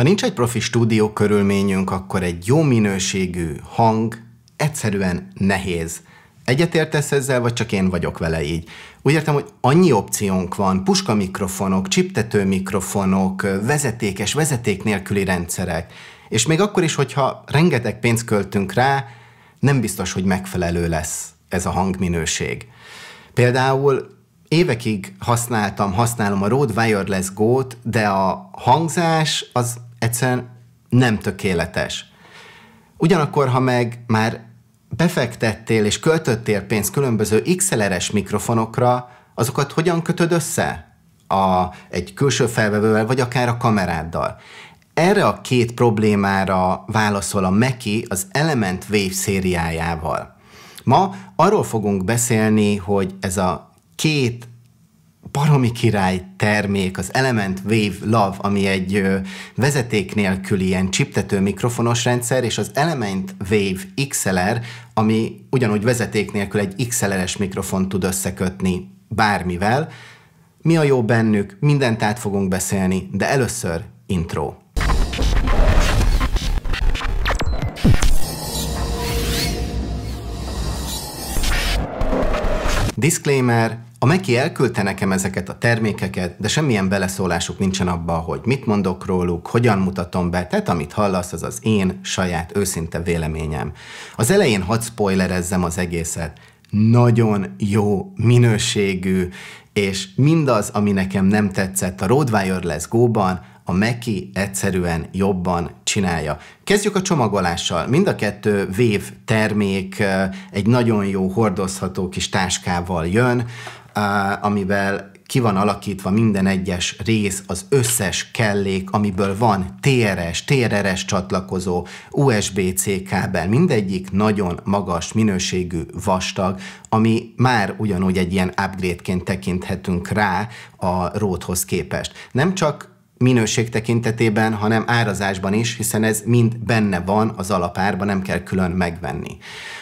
Ha nincs egy profi stúdió körülményünk, akkor egy jó minőségű hang egyszerűen nehéz. Egyetértesz ezzel, vagy csak én vagyok vele így? Úgy értem, hogy annyi opciónk van, puska mikrofonok, csiptető mikrofonok, vezetékes, vezeték nélküli rendszerek, és még akkor is, hogyha rengeteg pénzt költünk rá, nem biztos, hogy megfelelő lesz ez a hangminőség. Például évekig használtam, használom a Rode Wireless Go-t, de a hangzás az egyszerűen nem tökéletes. Ugyanakkor, ha meg már befektettél és költöttél pénzt különböző XLR-es mikrofonokra, azokat hogyan kötöd össze? A, egy külső felvevővel, vagy akár a kameráddal. Erre a két problémára válaszol a Meki az Element Wave szériájával. Ma arról fogunk beszélni, hogy ez a két baromi király termék, az Element Wave Love, ami egy vezeték nélküli ilyen csiptető mikrofonos rendszer, és az Element Wave XLR, ami ugyanúgy vezeték nélkül egy XLR-es mikrofon tud összekötni bármivel. Mi a jó bennük, mindent át fogunk beszélni, de először intro. Disclaimer, a Meki elküldte nekem ezeket a termékeket, de semmilyen beleszólásuk nincsen abba, hogy mit mondok róluk, hogyan mutatom be, tehát amit hallasz, az az én saját őszinte véleményem. Az elején hadd spoilerezzem az egészet. Nagyon jó minőségű, és mindaz, ami nekem nem tetszett a Roadwire lesz góban, a Meki egyszerűen jobban csinálja. Kezdjük a csomagolással. Mind a kettő Wave termék egy nagyon jó hordozható kis táskával jön amivel ki van alakítva minden egyes rész, az összes kellék, amiből van TRS, TRS csatlakozó, USB-C kábel, mindegyik nagyon magas minőségű vastag, ami már ugyanúgy egy ilyen upgrade-ként tekinthetünk rá a róthoz képest. Nem csak minőség tekintetében, hanem árazásban is, hiszen ez mind benne van az alapárban, nem kell külön megvenni.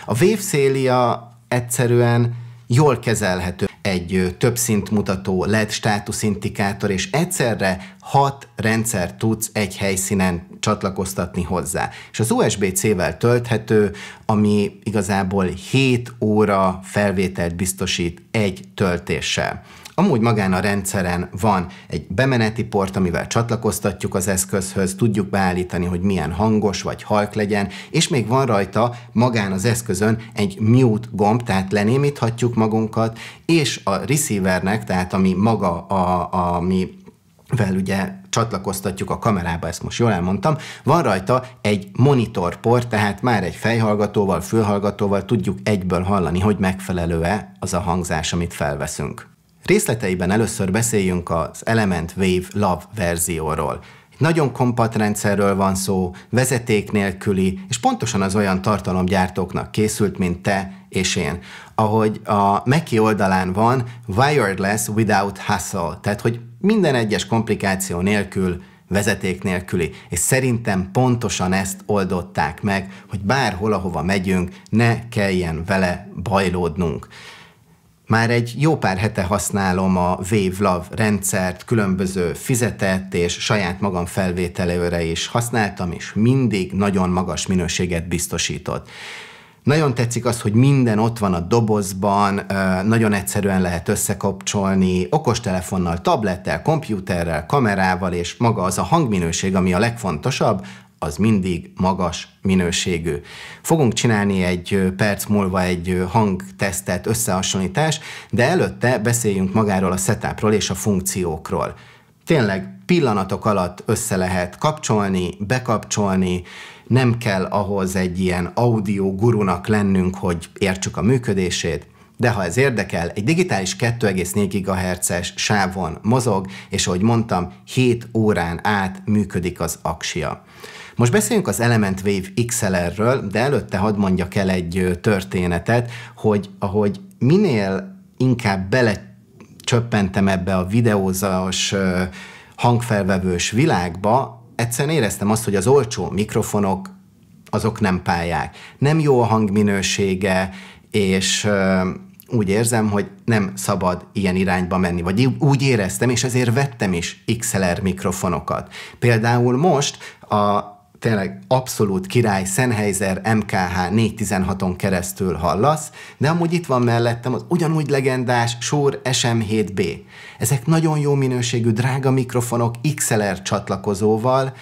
A Wave Celia egyszerűen jól kezelhető egy több szint mutató LED státuszindikátor, és egyszerre hat rendszer tudsz egy helyszínen csatlakoztatni hozzá. És az USB-C-vel tölthető, ami igazából 7 óra felvételt biztosít egy töltéssel amúgy magán a rendszeren van egy bemeneti port, amivel csatlakoztatjuk az eszközhöz, tudjuk beállítani, hogy milyen hangos vagy halk legyen, és még van rajta magán az eszközön egy mute gomb, tehát lenémíthatjuk magunkat, és a receivernek, tehát ami maga a, a mi vel ugye csatlakoztatjuk a kamerába, ezt most jól elmondtam, van rajta egy monitorport, tehát már egy fejhallgatóval, fülhallgatóval tudjuk egyből hallani, hogy megfelelő-e az a hangzás, amit felveszünk. Részleteiben először beszéljünk az Element Wave Love verzióról. Egy nagyon kompakt rendszerről van szó, vezeték nélküli, és pontosan az olyan tartalomgyártóknak készült, mint te és én. Ahogy a Meki oldalán van, wireless without hassle, tehát hogy minden egyes komplikáció nélkül vezeték nélküli, és szerintem pontosan ezt oldották meg, hogy bárhol, ahova megyünk, ne kelljen vele bajlódnunk. Már egy jó pár hete használom a WaveLove rendszert, különböző fizetett és saját magam felvételőre is használtam, és mindig nagyon magas minőséget biztosított. Nagyon tetszik az, hogy minden ott van a dobozban, nagyon egyszerűen lehet összekapcsolni okostelefonnal, tablettel, kompjúterrel, kamerával, és maga az a hangminőség, ami a legfontosabb, az mindig magas minőségű. Fogunk csinálni egy perc múlva egy hangtesztet, összehasonlítás, de előtte beszéljünk magáról a setupról és a funkciókról. Tényleg pillanatok alatt össze lehet kapcsolni, bekapcsolni, nem kell ahhoz egy ilyen audio gurunak lennünk, hogy értsük a működését, de ha ez érdekel, egy digitális 2,4 GHz-es sávon mozog, és ahogy mondtam, 7 órán át működik az aksia. Most beszéljünk az Element Wave XLR-ről, de előtte hadd mondjak el egy történetet, hogy ahogy minél inkább belecsöppentem ebbe a videózás hangfelvevős világba, egyszerűen éreztem azt, hogy az olcsó mikrofonok azok nem pályák. Nem jó a hangminősége, és úgy érzem, hogy nem szabad ilyen irányba menni, vagy úgy éreztem, és ezért vettem is XLR mikrofonokat. Például most a tényleg abszolút király, Sennheiser MKH 416-on keresztül hallasz, de amúgy itt van mellettem az ugyanúgy legendás SOR SM7B. Ezek nagyon jó minőségű, drága mikrofonok XLR csatlakozóval,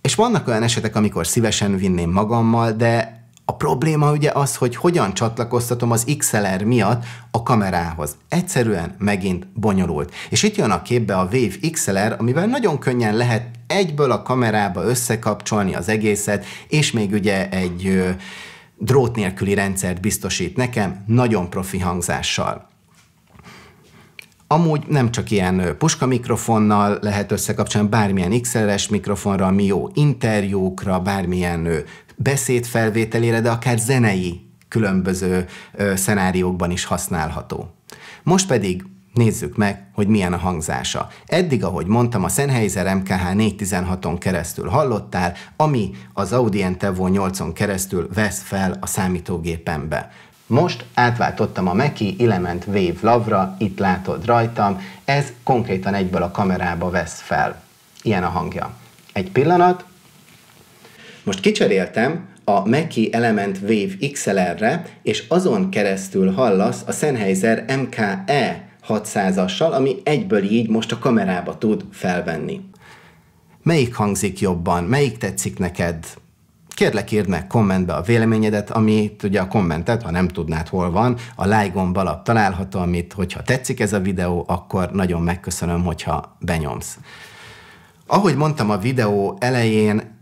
és vannak olyan esetek, amikor szívesen vinném magammal, de a probléma ugye az, hogy hogyan csatlakoztatom az XLR miatt a kamerához. Egyszerűen megint bonyolult. És itt jön a képbe a Wave XLR, amivel nagyon könnyen lehet egyből a kamerába összekapcsolni az egészet, és még ugye egy ö, drót nélküli rendszert biztosít nekem, nagyon profi hangzással. Amúgy nem csak ilyen puska mikrofonnal lehet összekapcsolni, bármilyen XLR-es mikrofonra, mi jó interjúkra, bármilyen beszéd felvételére, de akár zenei különböző ö, szenáriókban is használható. Most pedig nézzük meg, hogy milyen a hangzása. Eddig, ahogy mondtam, a Sennheiser MKH 416-on keresztül hallottál, ami az Audi Entevo 8-on keresztül vesz fel a számítógépembe. Most átváltottam a Meki Element Wave Lavra, itt látod rajtam, ez konkrétan egyből a kamerába vesz fel. Ilyen a hangja. Egy pillanat, most kicseréltem a meki Element Wave XLR-re, és azon keresztül hallasz a Sennheiser MKE 600-assal, ami egyből így most a kamerába tud felvenni. Melyik hangzik jobban? Melyik tetszik neked? Kérlek írd meg kommentbe a véleményedet, ami, ugye a kommentet, ha nem tudnád hol van, a like gomb alatt található, amit hogyha tetszik ez a videó, akkor nagyon megköszönöm, hogyha benyomsz. Ahogy mondtam a videó elején,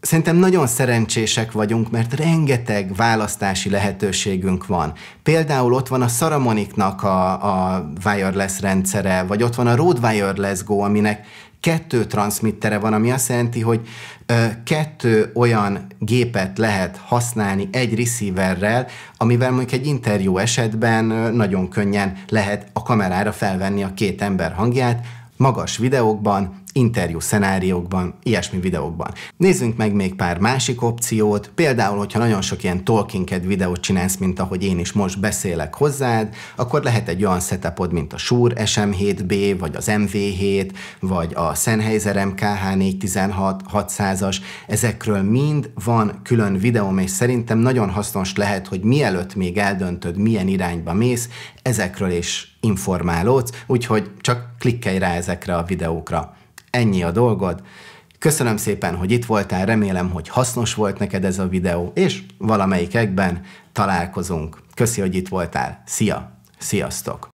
Szerintem nagyon szerencsések vagyunk, mert rengeteg választási lehetőségünk van. Például ott van a Saramoniknak a, a wireless rendszere, vagy ott van a Rode Wireless Go, aminek kettő transmittere van, ami azt jelenti, hogy ö, kettő olyan gépet lehet használni egy receiverrel, amivel mondjuk egy interjú esetben ö, nagyon könnyen lehet a kamerára felvenni a két ember hangját, magas videókban interjú szenáriókban, ilyesmi videókban. Nézzünk meg még pár másik opciót, például, hogyha nagyon sok ilyen talking videót csinálsz, mint ahogy én is most beszélek hozzád, akkor lehet egy olyan setupod, mint a Shure SM7B, vagy az MV7, vagy a Sennheiser MKH416 600-as, ezekről mind van külön videóm, és szerintem nagyon hasznos lehet, hogy mielőtt még eldöntöd, milyen irányba mész, ezekről is informálódsz, úgyhogy csak klikkelj rá ezekre a videókra. Ennyi a dolgod. Köszönöm szépen, hogy itt voltál, remélem, hogy hasznos volt neked ez a videó, és valamelyikekben találkozunk. Köszi, hogy itt voltál. Szia! Sziasztok!